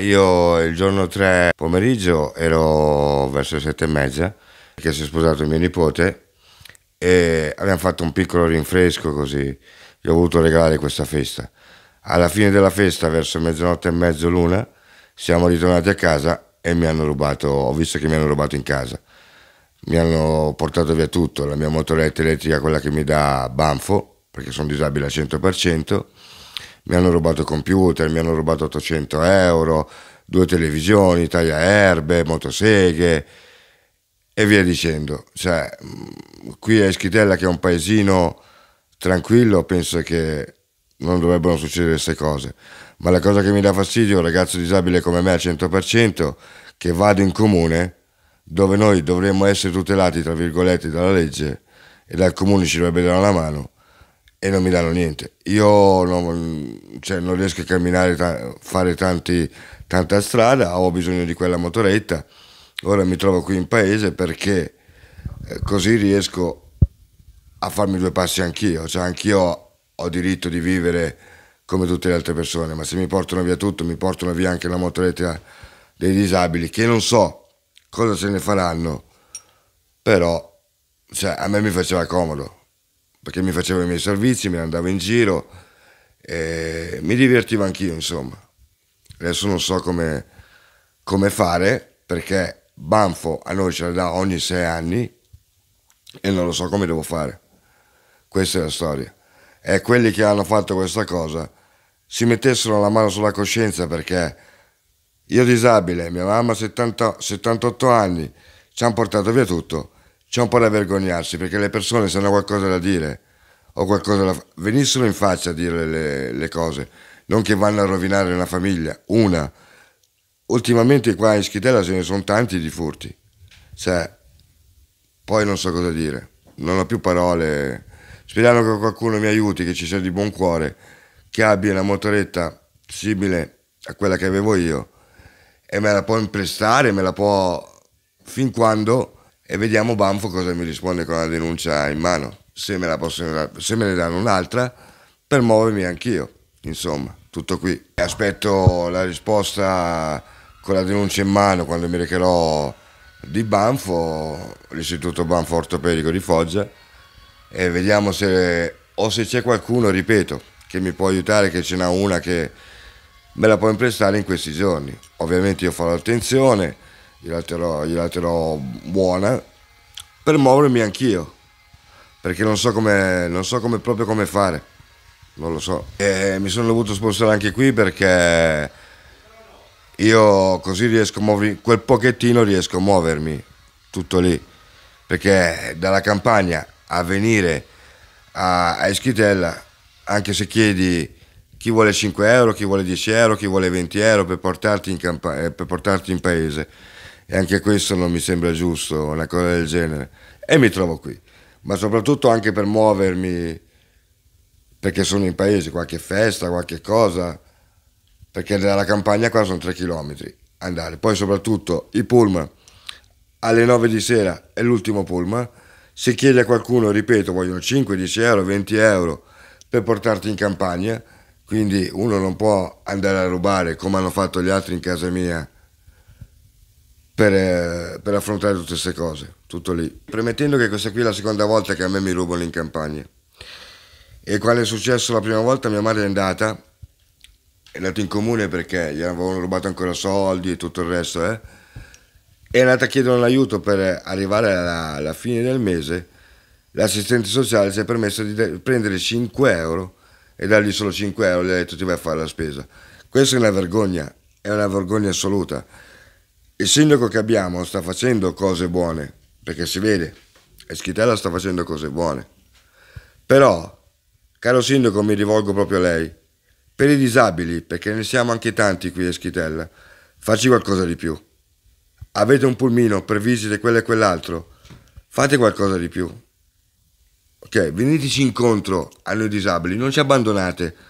Io il giorno 3 pomeriggio ero verso le 7 e mezza che si è sposato mio nipote e abbiamo fatto un piccolo rinfresco così gli ho voluto regalare questa festa. Alla fine della festa, verso mezzanotte e mezzo luna, siamo ritornati a casa e mi hanno rubato, ho visto che mi hanno rubato in casa. Mi hanno portato via tutto, la mia motoretta elettrica, quella che mi dà Banfo, perché sono disabile al 100%, mi hanno rubato computer, mi hanno rubato 800 euro, due televisioni, taglia erbe, motoseghe e via dicendo. Cioè, mm, qui a Eschitella, che è un paesino tranquillo, penso che non dovrebbero succedere queste cose. Ma la cosa che mi dà fastidio è un ragazzo disabile come me al 100% che vado in comune dove noi dovremmo essere tutelati, tra virgolette, dalla legge e dal comune ci dovrebbe dare una mano e non mi danno niente. Io non, cioè, non riesco a camminare, ta- fare tanti, tanta strada, ho bisogno di quella motoretta. Ora mi trovo qui in paese perché eh, così riesco a farmi due passi anch'io. Cioè, anch'io ho diritto di vivere come tutte le altre persone, ma se mi portano via tutto, mi portano via anche la motoretta dei disabili, che non so cosa se ne faranno, però cioè, a me mi faceva comodo perché mi facevo i miei servizi, mi andavo in giro e mi divertivo anch'io, insomma. Adesso non so come, come fare perché Banfo a noi ce la dà ogni sei anni e non lo so come devo fare. Questa è la storia. E quelli che hanno fatto questa cosa si mettessero la mano sulla coscienza perché io disabile, mia mamma 70, 78 anni, ci hanno portato via tutto c'è un po' da vergognarsi perché le persone se hanno qualcosa da dire o qualcosa da venissero in faccia a dire le, le cose, non che vanno a rovinare una famiglia, una. Ultimamente qua in Schitella ce ne sono tanti di furti, cioè, poi non so cosa dire, non ho più parole, speriamo che qualcuno mi aiuti, che ci sia di buon cuore, che abbia una motoretta simile a quella che avevo io e me la può imprestare, me la può fin quando e vediamo Banfo cosa mi risponde con la denuncia in mano. Se me, possono, se me ne danno un'altra, per muovermi anch'io. Insomma, tutto qui. Aspetto la risposta con la denuncia in mano quando mi recherò di Banfo, l'Istituto Banfo Ortopedico di Foggia, e vediamo se o se c'è qualcuno, ripeto, che mi può aiutare, che ce n'ha una che me la può imprestare in questi giorni. Ovviamente io farò attenzione gliela terrò, gliela terrò buona per muovermi anch'io perché non so come non so come proprio come fare non lo so e mi sono dovuto spostare anche qui perché io così riesco a muovermi quel pochettino riesco a muovermi tutto lì perché dalla campagna a venire a, a Eschitella anche se chiedi chi vuole 5 euro chi vuole 10 euro chi vuole 20 euro per portarti in, camp- eh, per portarti in paese e anche questo non mi sembra giusto, una cosa del genere. E mi trovo qui, ma soprattutto anche per muovermi, perché sono in paese, qualche festa, qualche cosa, perché dalla campagna qua sono tre chilometri andare. Poi soprattutto i pullman, alle 9 di sera è l'ultimo pullman, se chiede a qualcuno, ripeto, vogliono 5, 10 euro, 20 euro per portarti in campagna, quindi uno non può andare a rubare come hanno fatto gli altri in casa mia per, eh, per, affrontare tutte queste cose, tutto lì. Premettendo che questa qui è la seconda volta che a me mi rubano in campagna. E quando è successo la prima volta mia madre è andata, è andata in comune perché gli avevano rubato ancora soldi e tutto il resto, eh? è andata a chiedere un aiuto per arrivare alla, alla fine del mese, l'assistente sociale si è permesso di prendere 5 euro e dargli solo 5 euro, gli ha detto ti vai a fare la spesa. Questa è una vergogna, è una vergogna assoluta il sindaco che abbiamo sta facendo cose buone, perché si vede, Schitella sta facendo cose buone. Però, caro sindaco, mi rivolgo proprio a lei, per i disabili, perché ne siamo anche tanti qui a Schitella, facci qualcosa di più. Avete un pulmino per visite quello e quell'altro, fate qualcosa di più. Ok, veniteci incontro a noi disabili, non ci abbandonate